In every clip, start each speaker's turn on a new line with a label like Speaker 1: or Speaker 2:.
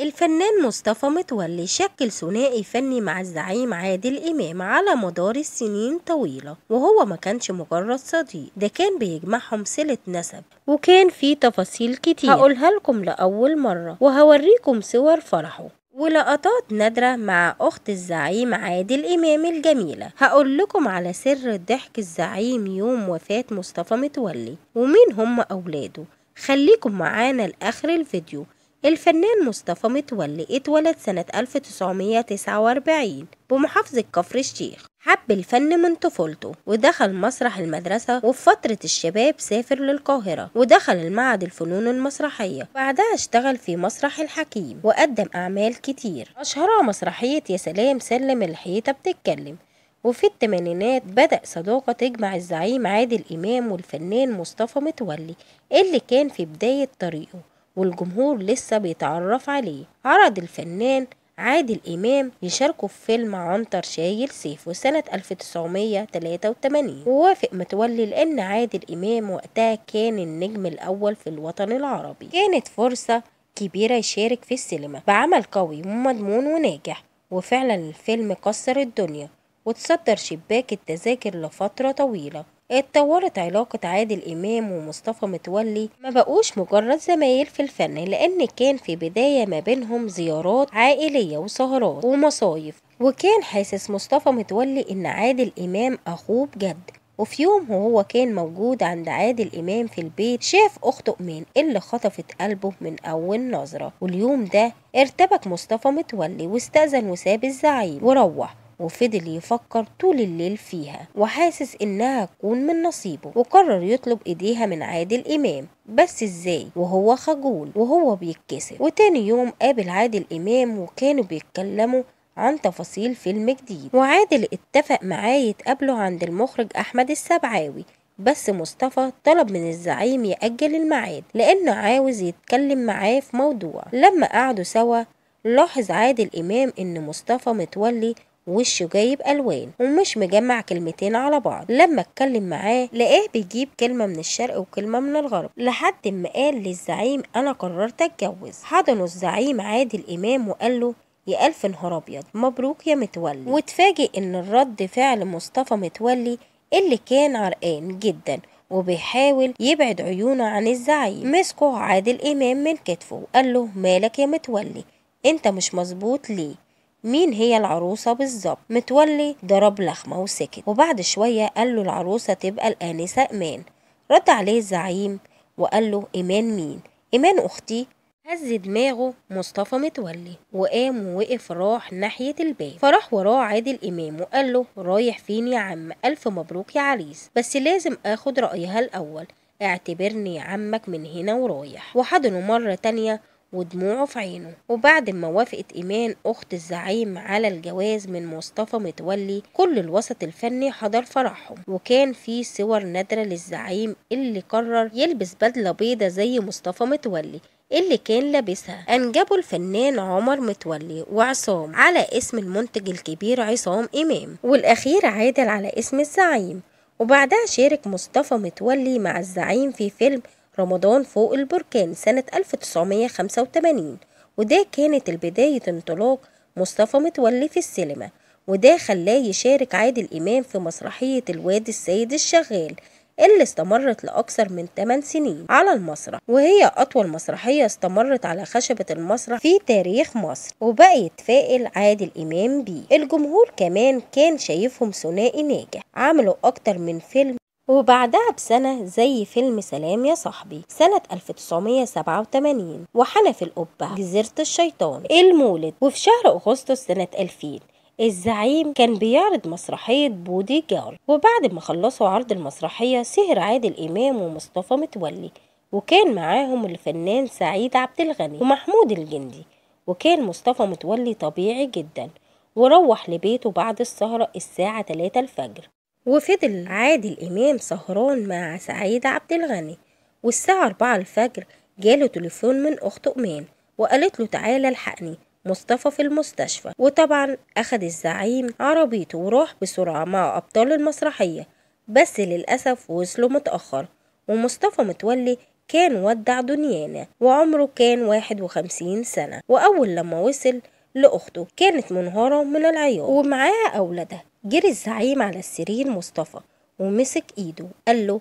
Speaker 1: الفنان مصطفى متولي شكل ثنائي فني مع الزعيم عادل إمام على مدار السنين طويلة وهو ما كانش مجرد صديق ده كان بيجمعهم صلة نسب وكان في تفاصيل كتير هقولها لكم لأول مرة وهوريكم صور فرحه ولقطات نادرة مع أخت الزعيم عادل إمام الجميلة هقول لكم على سر ضحك الزعيم يوم وفاة مصطفى متولي ومين هم أولاده خليكم معانا لآخر الفيديو الفنان مصطفى متولي اتولد سنة 1949 بمحافظة كفر الشيخ حب الفن من طفولته ودخل مسرح المدرسة وفي فترة الشباب سافر للقاهرة ودخل المعهد الفنون المسرحية بعدها اشتغل في مسرح الحكيم وقدم أعمال كتير أشهرها مسرحية يا سلام سلم الحيطة بتتكلم وفي الثمانينات بدأ صداقة تجمع الزعيم عادل إمام والفنان مصطفى متولي اللي كان في بداية طريقه والجمهور لسه بيتعرف عليه عرض الفنان عادل إمام يشاركه في فيلم عنتر شايل سيفه سنة 1983 ووافق متولي لأن عادل إمام وقتها كان النجم الأول في الوطن العربي كانت فرصة كبيرة يشارك في السينما بعمل قوي ومضمون وناجح وفعلا الفيلم كسر الدنيا وتصدر شباك التذاكر لفترة طويلة اتطورت علاقة عادل إمام ومصطفى متولي ما بقوش مجرد زمايل في الفن لأن كان في بداية ما بينهم زيارات عائلية وسهرات ومصايف وكان حاسس مصطفى متولي إن عادل إمام أخوه بجد وفي يوم وهو كان موجود عند عادل إمام في البيت شاف أخته أمين اللي خطفت قلبه من أول نظرة واليوم ده ارتبك مصطفى متولي واستأذن وساب الزعيم وروح وفضل يفكر طول الليل فيها وحاسس إنها تكون من نصيبه وقرر يطلب إيديها من عادل إمام بس ازاي وهو خجول وهو بيتكسر وتاني يوم قابل عادل إمام وكانوا بيتكلموا عن تفاصيل فيلم جديد وعادل اتفق معاه يتقابله عند المخرج أحمد السبعاوي بس مصطفى طلب من الزعيم يأجل الميعاد لأنه عاوز يتكلم معاه في موضوع لما قعدوا سوا لاحظ عادل إمام إن مصطفى متولي وشه جايب الوان ومش مجمع كلمتين على بعض لما اتكلم معاه لقاه بيجيب كلمه من الشرق وكلمه من الغرب لحد ما قال للزعيم انا قررت اتجوز حضنه الزعيم عادل امام وقال له يا الف نهار ابيض مبروك يا متولي واتفاجئ ان الرد فعل مصطفى متولي اللي كان عرقان جدا وبيحاول يبعد عيونه عن الزعيم مسكه عادل امام من كتفه وقال له مالك يا متولي انت مش مظبوط ليه مين هي العروسة بالظبط متولي ضرب لخمة وسكت وبعد شوية قال له العروسة تبقى الآنسة إيمان رد عليه الزعيم وقال له إيمان مين إيمان أختي هز دماغه مصطفى متولي وقام ووقف راح ناحية الباب فراح وراه عادل إمام وقال له رايح فين يا عم ألف مبروك يا عريس بس لازم آخد رأيها الأول اعتبرني عمك من هنا ورايح وحضنه مرة تانية ودموعه في عينه وبعد ما وافقت إيمان أخت الزعيم على الجواز من مصطفى متولي كل الوسط الفني حضر فرحهم وكان في صور نادرة للزعيم اللي قرر يلبس بدلة بيضة زي مصطفى متولي اللي كان لابسها أنجبوا الفنان عمر متولي وعصام على اسم المنتج الكبير عصام إمام والأخير عادل على اسم الزعيم وبعدها شارك مصطفى متولي مع الزعيم في فيلم رمضان فوق البركان سنة 1985 وده كانت البداية انطلاق مصطفى متولي في السينما وده خلاه يشارك عادل إمام في مسرحية الواد السيد الشغال اللي استمرت لأكثر من 8 سنين على المسرح وهي أطول مسرحية استمرت على خشبة المسرح في تاريخ مصر وبقى يتفائل عادل إمام بيه الجمهور كمان كان شايفهم ثنائي ناجح عملوا أكتر من فيلم وبعدها بسنة زي فيلم سلام يا صاحبي سنة 1987 وحنف القبة جزيرة الشيطان المولد وفي شهر أغسطس سنة 2000 الزعيم كان بيعرض مسرحية بودي جارد وبعد ما خلصوا عرض المسرحية سهر عادل إمام ومصطفى متولي وكان معاهم الفنان سعيد عبد الغني ومحمود الجندي وكان مصطفى متولي طبيعي جدا وروح لبيته بعد السهرة الساعة 3 الفجر وفضل عادل إمام سهران مع سعيد عبد الغني والساعة أربعة الفجر جاله تليفون من أخت أمان وقالت له تعالى الحقني مصطفى في المستشفى وطبعا أخد الزعيم عربيته وراح بسرعة مع أبطال المسرحية بس للأسف وصلوا متأخر ومصطفى متولي كان ودع دنيانا وعمره كان واحد وخمسين سنة وأول لما وصل لأخته كانت منهارة من العياط ومعاها أولادها جر الزعيم على السرير مصطفى ومسك ايده قال له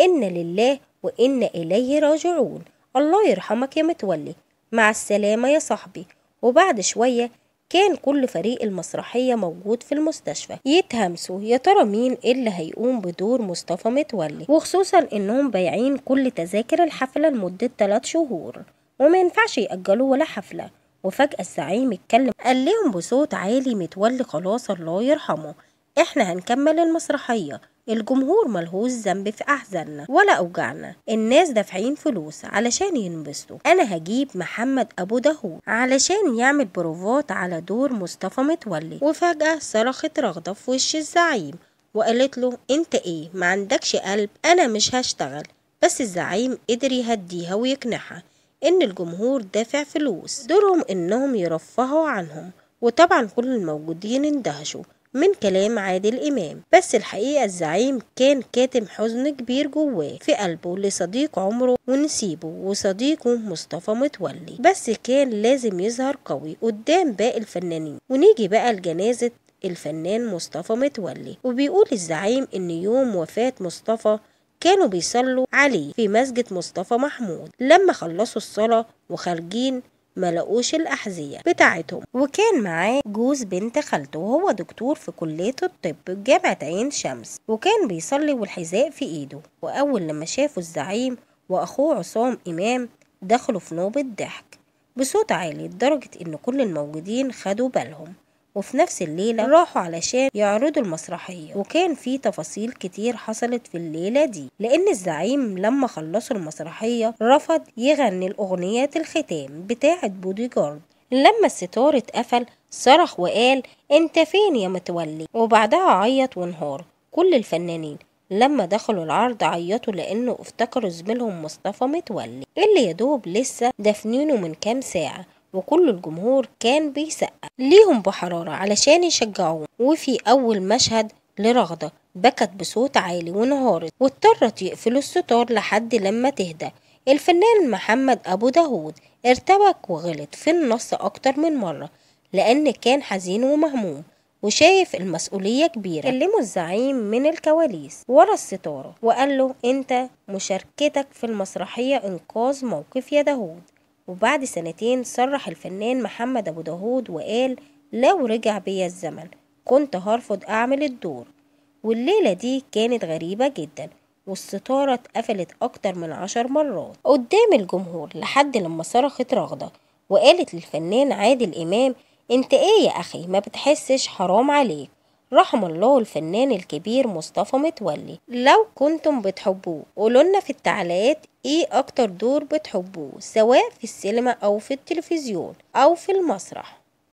Speaker 1: إن لله وإن إليه راجعون الله يرحمك يا متولي مع السلامة يا صاحبي وبعد شوية كان كل فريق المسرحية موجود في المستشفى يتهمسوا يا ترى مين اللي هيقوم بدور مصطفى متولي وخصوصا انهم بايعين كل تذاكر الحفلة لمدة 3 شهور وما ينفعش يأجلوا ولا حفلة وفجأة الزعيم اتكلم قال لهم بصوت عالي متولي خلاص الله يرحمه احنا هنكمل المسرحية الجمهور ملهوش ذنب في احزاننا ولا اوجعنا الناس دافعين فلوس علشان ينبسطوا انا هجيب محمد ابو دهور علشان يعمل بروفات على دور مصطفى متولي وفجاه صرخت رغده في وش الزعيم وقالت له انت ايه ما عندكش قلب انا مش هشتغل بس الزعيم قدر يهديها ويقنعها ان الجمهور دافع فلوس دورهم انهم يرفهوا عنهم وطبعا كل الموجودين اندهشوا من كلام عادل إمام بس الحقيقة الزعيم كان كاتم حزن كبير جواه في قلبه لصديق عمره ونسيبه وصديقه مصطفى متولي بس كان لازم يظهر قوي قدام باقي الفنانين ونيجي بقى لجنازة الفنان مصطفى متولي وبيقول الزعيم ان يوم وفاة مصطفى كانوا بيصلوا عليه في مسجد مصطفى محمود لما خلصوا الصلاة وخارجين ملقوش الأحذية بتاعتهم وكان معاه جوز بنت خالته وهو دكتور في كلية الطب بجامعة عين شمس وكان بيصلي والحذاء في إيده وأول لما شافوا الزعيم وأخوه عصام إمام دخلوا في نوبة ضحك بصوت عالي لدرجة إن كل الموجودين خدوا بالهم وفي نفس الليلة راحوا علشان يعرضوا المسرحية وكان في تفاصيل كتير حصلت في الليلة دي لأن الزعيم لما خلصوا المسرحية رفض يغني الأغنية الختام بتاعة بودي جارد لما الستار اتقفل صرخ وقال انت فين يا متولي وبعدها عيط وانهار كل الفنانين لما دخلوا العرض عيطوا لانه افتكروا زميلهم مصطفى متولي اللي يدوب لسه دفنينه من كام ساعه وكل الجمهور كان بيسقف ليهم بحرارة علشان يشجعوهم وفي أول مشهد لرغدة بكت بصوت عالي وانهارت واضطرت يقفلوا الستار لحد لما تهدى الفنان محمد أبو داود ارتبك وغلط في النص أكتر من مرة لأن كان حزين ومهموم وشايف المسؤولية كبيرة كلمه الزعيم من الكواليس ورا الستارة وقال له انت مشاركتك في المسرحية انقاذ موقف يا داود وبعد سنتين صرح الفنان محمد أبو داهود وقال لو رجع بيا الزمن كنت هرفض أعمل الدور والليلة دي كانت غريبة جدا والستارة اتقفلت أكتر من عشر مرات قدام الجمهور لحد لما صرخت رغدة وقالت للفنان عادل إمام انت ايه يا أخي ما بتحسش حرام عليك رحم الله الفنان الكبير مصطفى متولي لو كنتم بتحبوه قولولنا في التعليقات ايه اكتر دور بتحبوه سواء في السينما او في التلفزيون او في المسرح